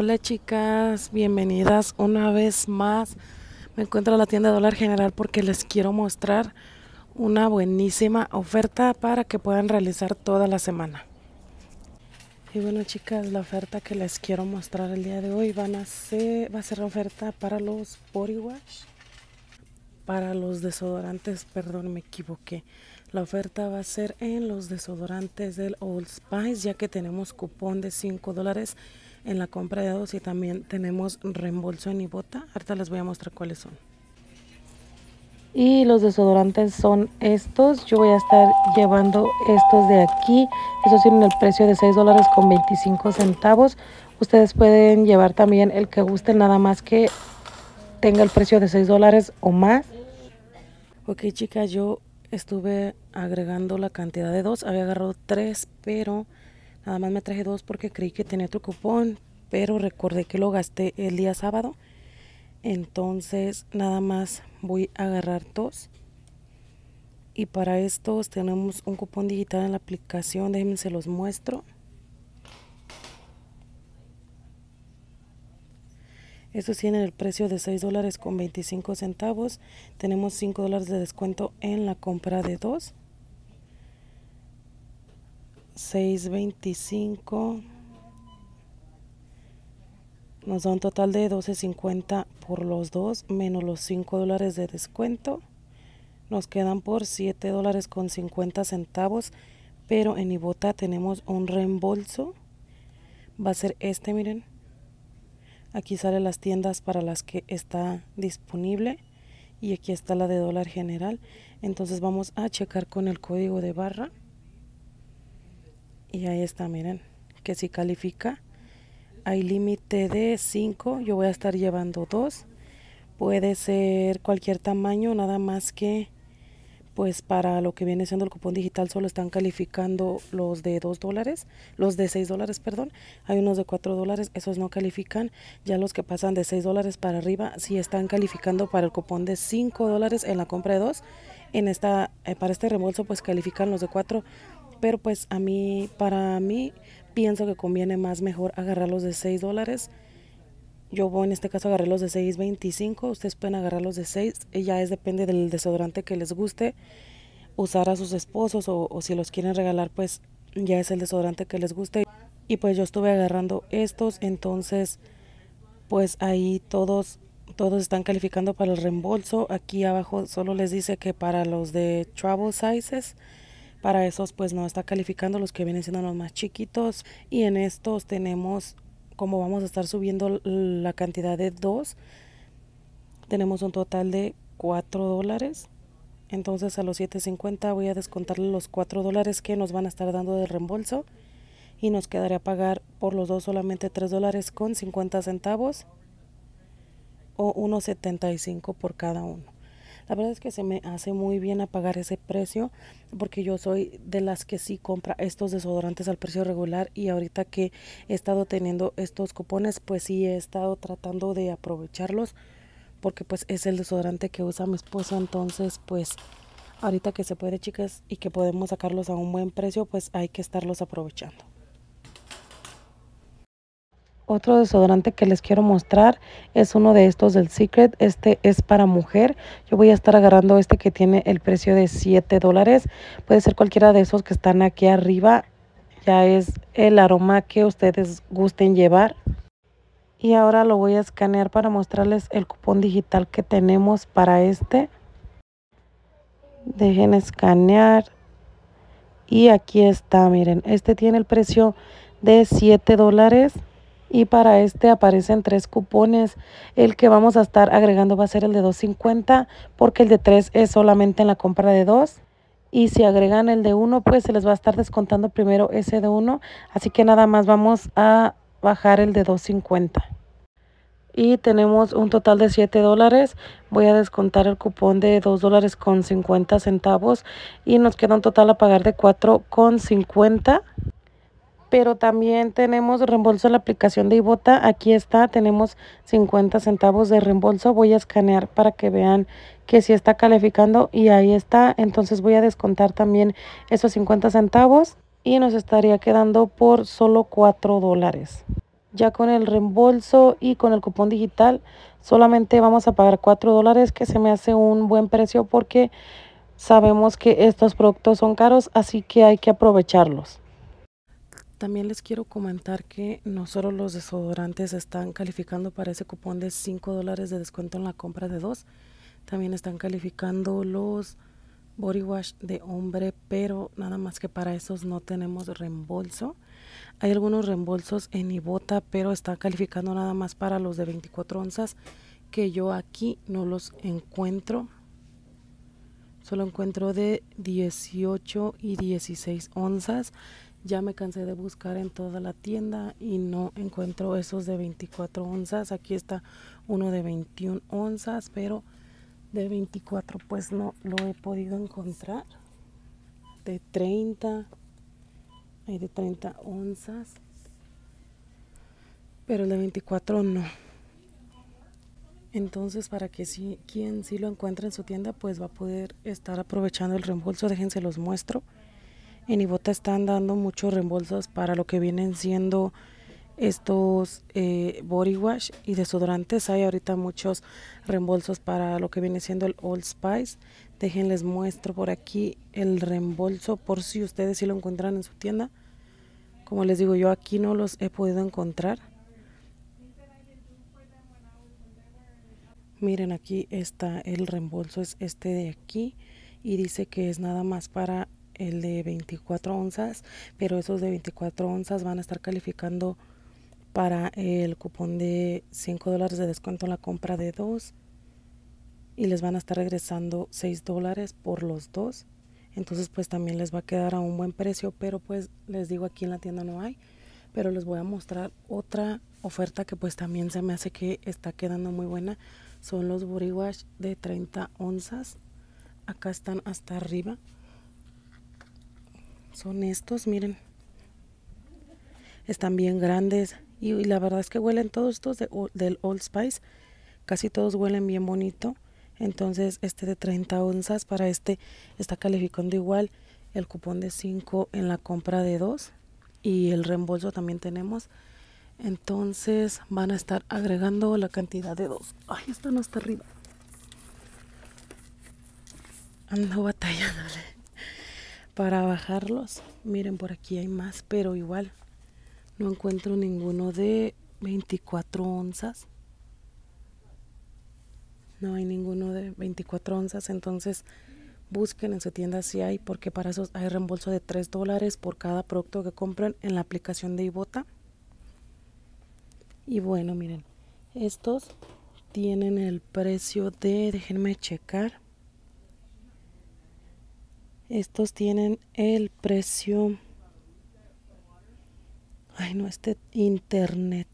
Hola chicas, bienvenidas una vez más. Me encuentro en la tienda Dólar General porque les quiero mostrar una buenísima oferta para que puedan realizar toda la semana. Y bueno chicas, la oferta que les quiero mostrar el día de hoy va a ser, va a ser oferta para los body wash, para los desodorantes, perdón me equivoqué. La oferta va a ser en los desodorantes del Old Spice ya que tenemos cupón de 5 dólares en la compra de dos y también tenemos reembolso en Ibota. Ahorita les voy a mostrar cuáles son. Y los desodorantes son estos. Yo voy a estar llevando estos de aquí. Estos tienen el precio de 6 dólares con 25 centavos. Ustedes pueden llevar también el que gusten, nada más que tenga el precio de 6 dólares o más. Ok chicas, yo estuve agregando la cantidad de dos. Había agarrado tres, pero Nada más me traje dos porque creí que tenía otro cupón, pero recordé que lo gasté el día sábado. Entonces nada más voy a agarrar dos. Y para estos tenemos un cupón digital en la aplicación, déjenme se los muestro. Estos tienen el precio de 6 dólares con 25 centavos. Tenemos 5 dólares de descuento en la compra de dos. 6.25 nos da un total de 12.50 por los dos menos los 5 dólares de descuento nos quedan por 7 dólares con 50 centavos pero en Ibota tenemos un reembolso va a ser este miren aquí sale las tiendas para las que está disponible y aquí está la de dólar general entonces vamos a checar con el código de barra y ahí está, miren, que si califica. Hay límite de 5, yo voy a estar llevando 2. Puede ser cualquier tamaño, nada más que pues para lo que viene siendo el cupón digital solo están calificando los de 2 dólares, los de 6 dólares, perdón, hay unos de 4 dólares, esos no califican, ya los que pasan de 6 dólares para arriba si están calificando para el cupón de 5 dólares en la compra de 2, en esta, eh, para este reembolso pues califican los de 4 pero pues a mí, para mí, pienso que conviene más mejor agarrar los de 6 dólares. Yo en este caso agarré los de 6.25, ustedes pueden agarrar los de 6, ya es depende del desodorante que les guste usar a sus esposos o, si los quieren regalar pues ya es el desodorante que les guste. Y pues yo estuve agarrando estos, entonces pues ahí todos todos están calificando para el reembolso. Aquí abajo solo les dice que para los de travel sizes para esos pues no está calificando los que vienen siendo los más chiquitos y en estos tenemos como vamos a estar subiendo la cantidad de dos, tenemos un total de 4 dólares. Entonces a los 7.50 voy a descontarle los 4 dólares que nos van a estar dando de reembolso y nos quedaría pagar por los dos solamente 3 dólares con 50 centavos o 1.75 por cada uno. La verdad es que se me hace muy bien apagar pagar ese precio porque yo soy de las que sí compra estos desodorantes al precio regular y ahorita que he estado teniendo estos cupones pues sí he estado tratando de aprovecharlos porque pues es el desodorante que usa mi esposa entonces pues ahorita que se puede chicas y que podemos sacarlos a un buen precio pues hay que estarlos aprovechando. Otro desodorante que les quiero mostrar es uno de estos del Secret. Este es para mujer. Yo voy a estar agarrando este que tiene el precio de 7 dólares. Puede ser cualquiera de esos que están aquí arriba. Ya es el aroma que ustedes gusten llevar. Y ahora lo voy a escanear para mostrarles el cupón digital que tenemos para este. Dejen escanear. Y aquí está, miren. Este tiene el precio de 7 dólares y para este aparecen tres cupones. El que vamos a estar agregando va a ser el de 2.50 porque el de 3 es solamente en la compra de 2. Y si agregan el de 1 pues se les va a estar descontando primero ese de 1. Así que nada más vamos a bajar el de 2.50. Y tenemos un total de 7 dólares. Voy a descontar el cupón de 2 dólares con 50 centavos. Y nos queda un total a pagar de $4.50 pero también tenemos reembolso de la aplicación de Ibota. Aquí está, tenemos 50 centavos de reembolso. Voy a escanear para que vean que sí está calificando y ahí está. Entonces voy a descontar también esos 50 centavos y nos estaría quedando por solo 4 dólares. Ya con el reembolso y con el cupón digital solamente vamos a pagar 4 dólares que se me hace un buen precio porque sabemos que estos productos son caros así que hay que aprovecharlos. También les quiero comentar que no solo los desodorantes están calificando para ese cupón de 5 dólares de descuento en la compra de dos, también están calificando los body wash de hombre, pero nada más que para esos no tenemos reembolso. Hay algunos reembolsos en Ibota, pero está calificando nada más para los de 24 onzas, que yo aquí no los encuentro. Solo encuentro de 18 y 16 onzas ya me cansé de buscar en toda la tienda y no encuentro esos de 24 onzas. Aquí está uno de 21 onzas, pero de 24 pues no lo he podido encontrar. De 30, hay de 30 onzas, pero el de 24 no. Entonces, para que si quien sí si lo encuentre en su tienda, pues va a poder estar aprovechando el reembolso. Déjense los muestro. En Ibota están dando muchos reembolsos para lo que vienen siendo estos eh, body wash y desodorantes. Hay ahorita muchos reembolsos para lo que viene siendo el Old Spice. Déjenles muestro por aquí el reembolso por si ustedes sí lo encuentran en su tienda. Como les digo, yo aquí no los he podido encontrar. Miren, aquí está el reembolso, es este de aquí y dice que es nada más para el de 24 onzas, pero esos de 24 onzas van a estar calificando para el cupón de 5 dólares de descuento la compra de dos y les van a estar regresando 6 dólares por los dos. Entonces pues también les va a quedar a un buen precio, pero pues les digo aquí en la tienda no hay, pero les voy a mostrar otra oferta que pues también se me hace que está quedando muy buena. Son los body de 30 onzas. Acá están hasta arriba. Son estos, miren. Están bien grandes. Y, la verdad es que huelen todos estos del Old Spice. Casi todos huelen bien bonito. Entonces este de 30 onzas para este está calificando igual el cupón de 5 en la compra de 2 y el reembolso también tenemos. Entonces van a estar agregando la cantidad de 2. Ay, esta no está arriba. Ando batallándole para bajarlos. Miren, por aquí hay más, pero igual no encuentro ninguno de 24 onzas. No hay ninguno de 24 onzas, entonces busquen en su tienda si hay, porque para eso hay reembolso de 3 dólares por cada producto que compren en la aplicación de Ibota. Y bueno, miren, estos tienen el precio de, déjenme checar, estos tienen el precio. Ay, no, este internet.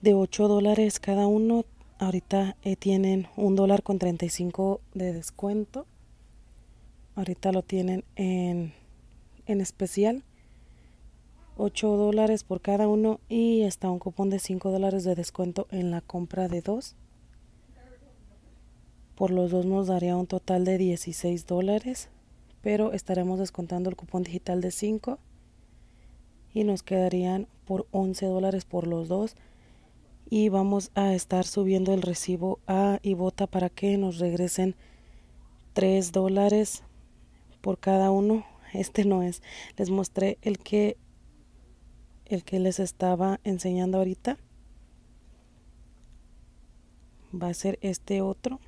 De 8 dólares cada uno. Ahorita eh, tienen un dólar con 35 de descuento. Ahorita lo tienen en, en especial. 8 dólares por cada uno y está un cupón de 5 dólares de descuento en la compra de dos por los dos nos daría un total de 16 dólares, pero estaremos descontando el cupón digital de 5 y nos quedarían por 11 dólares por los dos y vamos a estar subiendo el recibo a y bota para que nos regresen 3 dólares por cada uno. Este no es. Les mostré el que el que les estaba enseñando ahorita. Va a ser este otro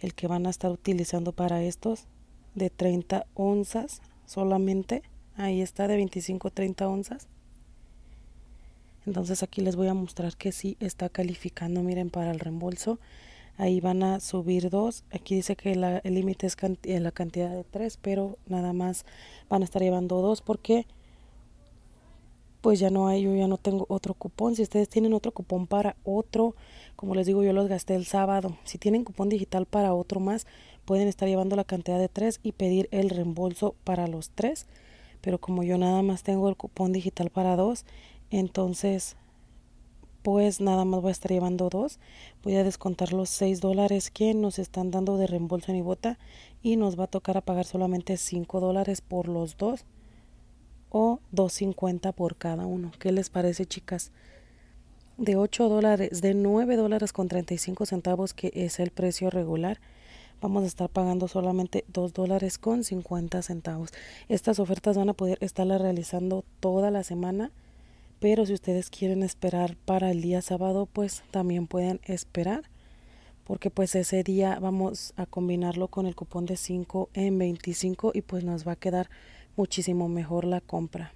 el que van a estar utilizando para estos de 30 onzas solamente ahí está de 25 30 onzas entonces aquí les voy a mostrar que si está calificando miren para el reembolso ahí van a subir dos aquí dice que el límite es eh, la cantidad de tres pero nada más van a estar llevando dos porque pues ya no hay, yo ya no tengo otro cupón. Si ustedes tienen otro cupón para otro, como les digo, yo los gasté el sábado. Si tienen cupón digital para otro más, pueden estar llevando la cantidad de tres y pedir el reembolso para los tres. Pero como yo nada más tengo el cupón digital para dos, entonces pues nada más voy a estar llevando dos. Voy a descontar los seis dólares que nos están dando de reembolso en Ibota y nos va a tocar a pagar solamente cinco dólares por los dos o 2.50 por cada uno. ¿Qué les parece, chicas? De 8 dólares, de 9 dólares con 35 centavos, que es el precio regular, vamos a estar pagando solamente 2 dólares con 50 centavos. Estas ofertas van a poder estarlas realizando toda la semana, pero si ustedes quieren esperar para el día sábado, pues también pueden esperar porque pues ese día vamos a combinarlo con el cupón de 5 en 25 y pues nos va a quedar muchísimo mejor la compra.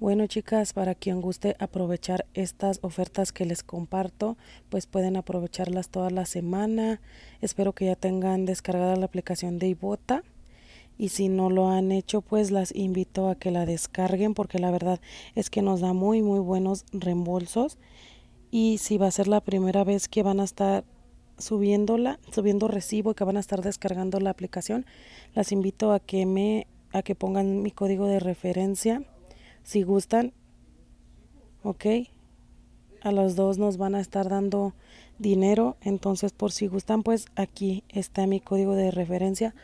Bueno chicas, para quien guste aprovechar estas ofertas que les comparto, pues pueden aprovecharlas toda la semana. Espero que ya tengan descargada la aplicación de Ibota. Y si no lo han hecho, pues las invito a que la descarguen porque la verdad es que nos da muy, muy buenos reembolsos. Y si va a ser la primera vez que van a estar la subiendo recibo que van a estar descargando la aplicación, las invito a que me a que pongan mi código de referencia si gustan. Ok. A los dos nos van a estar dando dinero, entonces por si gustan, pues aquí está mi código de referencia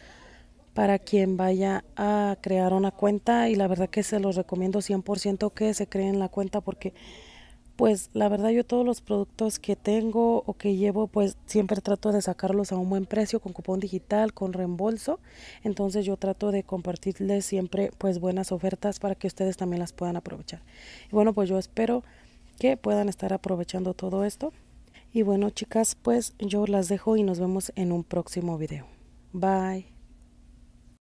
para quien vaya a crear una cuenta y la verdad que se los recomiendo 100% que se creen la cuenta porque pues la verdad yo todos los productos que tengo o que llevo pues siempre trato de sacarlos a un buen precio con cupón digital, con reembolso. Entonces yo trato de compartirles siempre pues buenas ofertas para que ustedes también las puedan aprovechar. Y bueno pues yo espero que puedan estar aprovechando todo esto. Y bueno chicas pues yo las dejo y nos vemos en un próximo video. Bye.